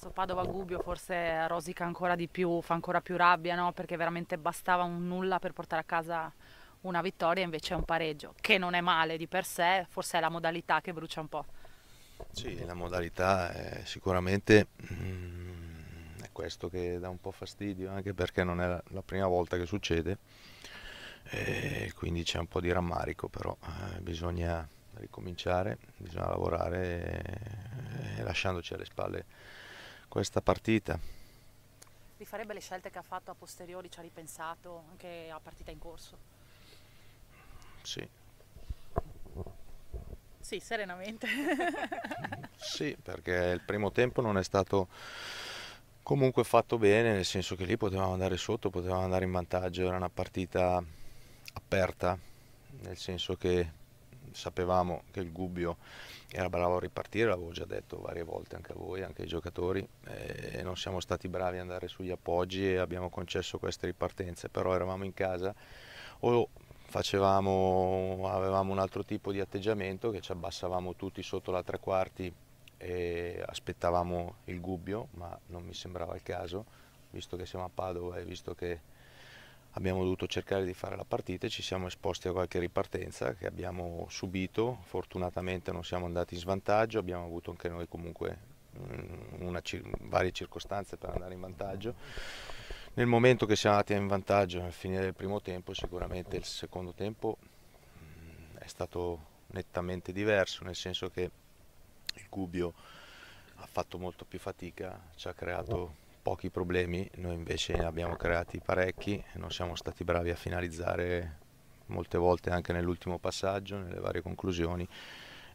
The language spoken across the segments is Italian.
piuttosto Padova-Gubbio forse rosica ancora di più, fa ancora più rabbia, no? perché veramente bastava un nulla per portare a casa una vittoria, invece è un pareggio, che non è male di per sé, forse è la modalità che brucia un po'. Sì, la modalità è sicuramente mm, è questo che dà un po' fastidio, anche perché non è la, la prima volta che succede, e quindi c'è un po' di rammarico, però eh, bisogna ricominciare, bisogna lavorare eh, lasciandoci alle spalle questa partita. Rifarebbe le scelte che ha fatto a posteriori, ci ha ripensato anche a partita in corso? Sì. Sì, serenamente. sì, perché il primo tempo non è stato comunque fatto bene, nel senso che lì potevamo andare sotto, potevamo andare in vantaggio, era una partita aperta, nel senso che sapevamo che il Gubbio era bravo a ripartire, l'avevo già detto varie volte anche a voi, anche ai giocatori, eh, non siamo stati bravi ad andare sugli appoggi e abbiamo concesso queste ripartenze, però eravamo in casa o facevamo, avevamo un altro tipo di atteggiamento che ci abbassavamo tutti sotto la tre quarti e aspettavamo il Gubbio, ma non mi sembrava il caso, visto che siamo a Padova e visto che abbiamo dovuto cercare di fare la partita e ci siamo esposti a qualche ripartenza che abbiamo subito, fortunatamente non siamo andati in svantaggio, abbiamo avuto anche noi comunque mm, una, varie circostanze per andare in vantaggio. Nel momento che siamo andati in vantaggio nel finire del primo tempo, sicuramente il secondo tempo mm, è stato nettamente diverso, nel senso che il Gubbio ha fatto molto più fatica, ci ha creato pochi problemi, noi invece ne abbiamo creati parecchi non siamo stati bravi a finalizzare molte volte anche nell'ultimo passaggio, nelle varie conclusioni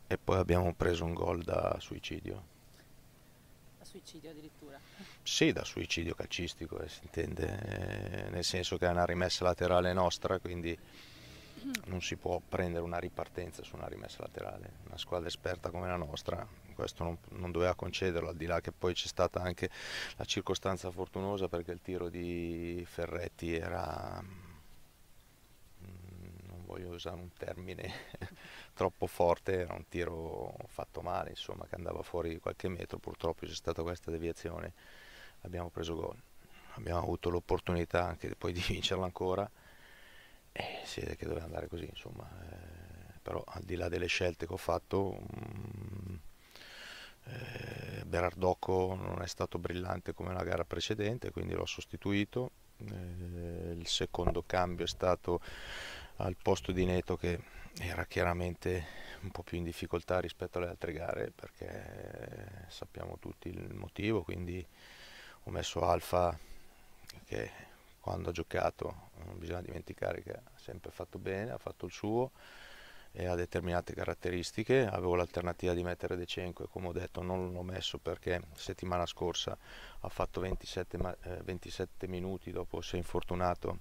e poi abbiamo preso un gol da suicidio. Da suicidio addirittura? Sì, da suicidio calcistico eh, si intende, eh, nel senso che è una rimessa laterale nostra, quindi mm. non si può prendere una ripartenza su una rimessa laterale, una squadra esperta come la nostra questo non, non, doveva concederlo, al di là che poi c'è stata anche la circostanza fortunosa perché il tiro di Ferretti era, mm, non voglio usare un termine troppo forte, era un tiro fatto male, insomma che andava fuori di qualche metro, purtroppo c'è stata questa deviazione, abbiamo preso gol, abbiamo avuto l'opportunità anche poi di vincerla ancora e eh, si vede che doveva andare così, insomma. Eh, però al di là delle scelte che ho fatto mh, mm, eh, Berardocco non è stato brillante come la gara precedente, quindi l'ho sostituito. Eh, il secondo cambio è stato al posto di Neto che era chiaramente un po' più in difficoltà rispetto alle altre gare perché sappiamo tutti il motivo, quindi ho messo Alfa che quando ha giocato non bisogna dimenticare che ha sempre fatto bene, ha fatto il suo e ha determinate caratteristiche, avevo l'alternativa di mettere De 5, come ho detto non l'ho messo perché settimana scorsa ha fatto 27, eh, 27 minuti dopo si è infortunato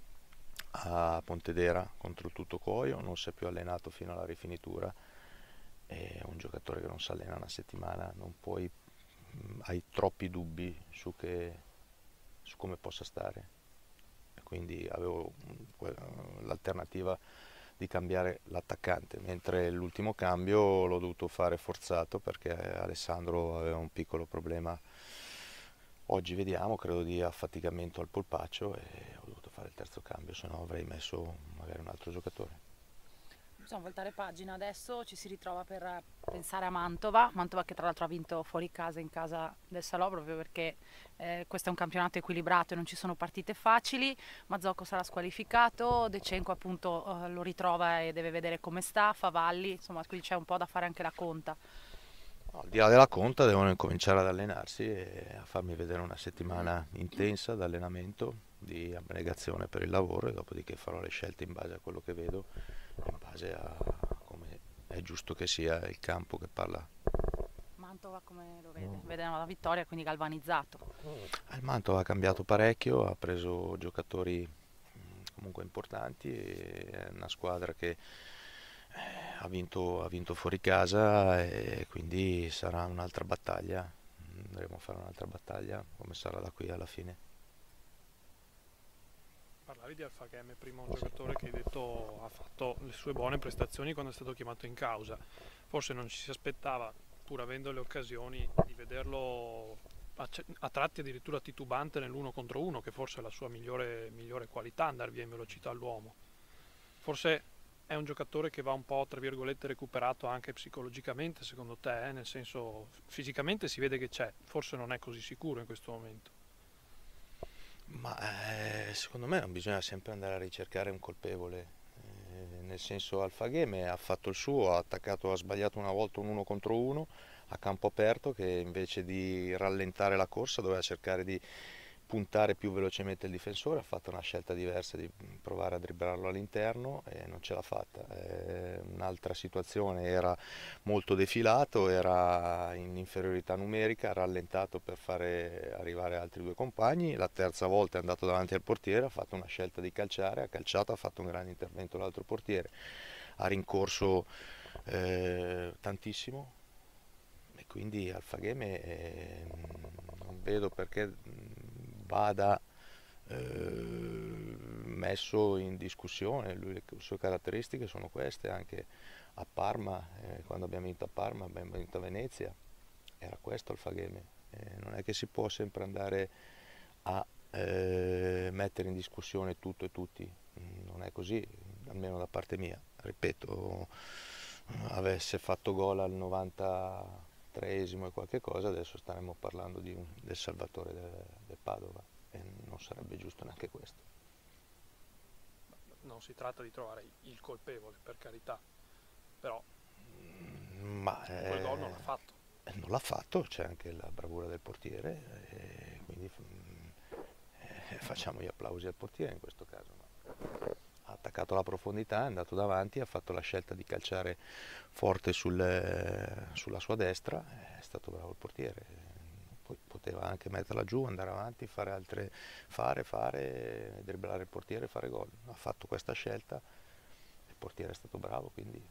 a Pontedera contro il tutto cuoio, non si è più allenato fino alla rifinitura, è un giocatore che non si allena una settimana, non puoi, mm, hai troppi dubbi su, che, su come possa stare, quindi avevo mm, mm, l'alternativa di cambiare l'attaccante, mentre l'ultimo cambio l'ho dovuto fare forzato perché Alessandro aveva un piccolo problema. Oggi vediamo, credo di affaticamento al polpaccio e ho dovuto fare il terzo cambio, se no avrei messo magari un altro giocatore possiamo voltare pagina adesso, ci si ritrova per eh, pensare a Mantova, Mantova che tra l'altro ha vinto fuori casa in casa del Salò proprio perché eh, questo è un campionato equilibrato e non ci sono partite facili, Mazzocco sarà squalificato, De Cenco appunto eh, lo ritrova e deve vedere come sta, Favalli, insomma qui c'è un po' da fare anche la conta. al di là della conta devono incominciare ad allenarsi e a farmi vedere una settimana intensa d'allenamento, di abnegazione per il lavoro e dopodiché farò le scelte in base a quello che vedo base a come è giusto che sia il campo che parla. Mantova come lo vede? Mm. Vedeva la vittoria, quindi galvanizzato. Ah, il Mantova ha cambiato parecchio, ha preso giocatori mm, comunque importanti, è una squadra che eh, ha vinto, ha vinto fuori casa e quindi sarà un'altra battaglia, andremo a fare un'altra battaglia come sarà da qui alla fine parlavi di Alfa Game, prima giocatore che hai detto ha fatto le sue buone prestazioni quando è stato chiamato in causa. Forse non ci si aspettava, pur avendo le occasioni, di vederlo a, a tratti addirittura titubante nell'uno contro uno, che forse è la sua migliore, migliore qualità, andare via in velocità all'uomo. Forse è un giocatore che va un po' tra virgolette recuperato anche psicologicamente secondo te eh? nel senso fisicamente si vede che c'è forse non è così sicuro in questo momento ma eh, secondo me non bisogna sempre andare a ricercare un colpevole. Eh, nel senso Alfa Game ha fatto il suo, ha attaccato, ha sbagliato una volta un 1 contro 1 a campo aperto che invece di rallentare la corsa doveva cercare di puntare più velocemente il difensore, ha fatto una scelta diversa di provare a driblarlo all'interno e non ce l'ha fatta. Eh, un'altra situazione era molto defilato, era in inferiorità numerica, rallentato per fare arrivare altri due compagni, la terza volta è andato davanti al portiere, ha fatto una scelta di calciare, ha calciato, ha fatto un grande intervento l'altro portiere, ha rincorso eh, tantissimo e quindi Alfagheme eh, non vedo perché vada eh, messo in discussione, Lui, le sue caratteristiche sono queste anche a Parma, eh, quando abbiamo vinto a Parma, abbiamo vinto a Venezia, era questo il Fagheme, eh, non è che si può sempre andare a eh, mettere in discussione tutto e tutti, non è così, almeno da parte mia, ripeto, avesse fatto gol al 90 ventitreesimo e qualche cosa, adesso staremmo parlando un, del Salvatore del, del Padova e non sarebbe giusto neanche questo. Non si tratta di trovare il colpevole, per carità, però mm, Ma, quel gol non eh, l'ha fatto. Eh, non l'ha fatto, c'è anche la bravura del portiere, quindi mm, eh, facciamo gli applausi al portiere in questo caso attaccato alla profondità, è andato davanti, ha fatto la scelta di calciare forte sul, eh, sulla sua destra, è stato bravo il portiere, poi poteva anche metterla giù, andare avanti, fare altre, fare, fare, dribblare il portiere e fare gol. Ha fatto questa scelta, il portiere è stato bravo, quindi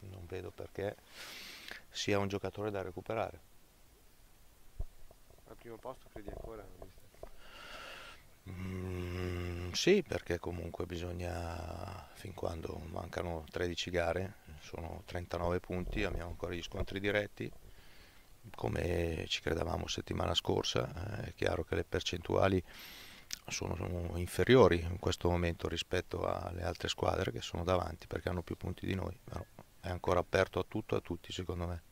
non vedo perché sia un giocatore da recuperare. Al primo posto credi ancora? Mm sì, perché comunque bisogna, fin quando mancano 13 gare, sono 39 punti, abbiamo ancora gli scontri diretti, come ci credevamo settimana scorsa, eh, è chiaro che le percentuali sono inferiori in questo momento rispetto alle altre squadre che sono davanti perché hanno più punti di noi, però è ancora aperto a tutto e a tutti secondo me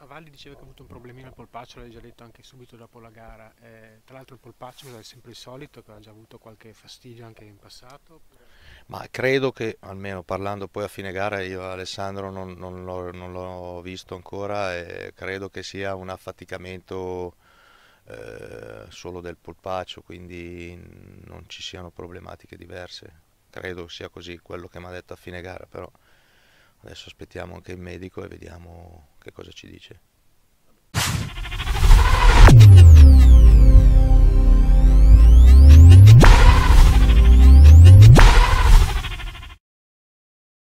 a Valli diceva che ha avuto un problemino al polpaccio, l'hai già detto anche subito dopo la gara. Eh, tra l'altro il polpaccio è sempre il solito, che ha già avuto qualche fastidio anche in passato. Ma credo che, almeno parlando poi a fine gara, io Alessandro non, non l'ho, visto ancora, e credo che sia un affaticamento eh, solo del polpaccio, quindi non ci siano problematiche diverse. Credo sia così quello che mi ha detto a fine gara, però... Adesso aspettiamo anche il medico e vediamo che cosa ci dice.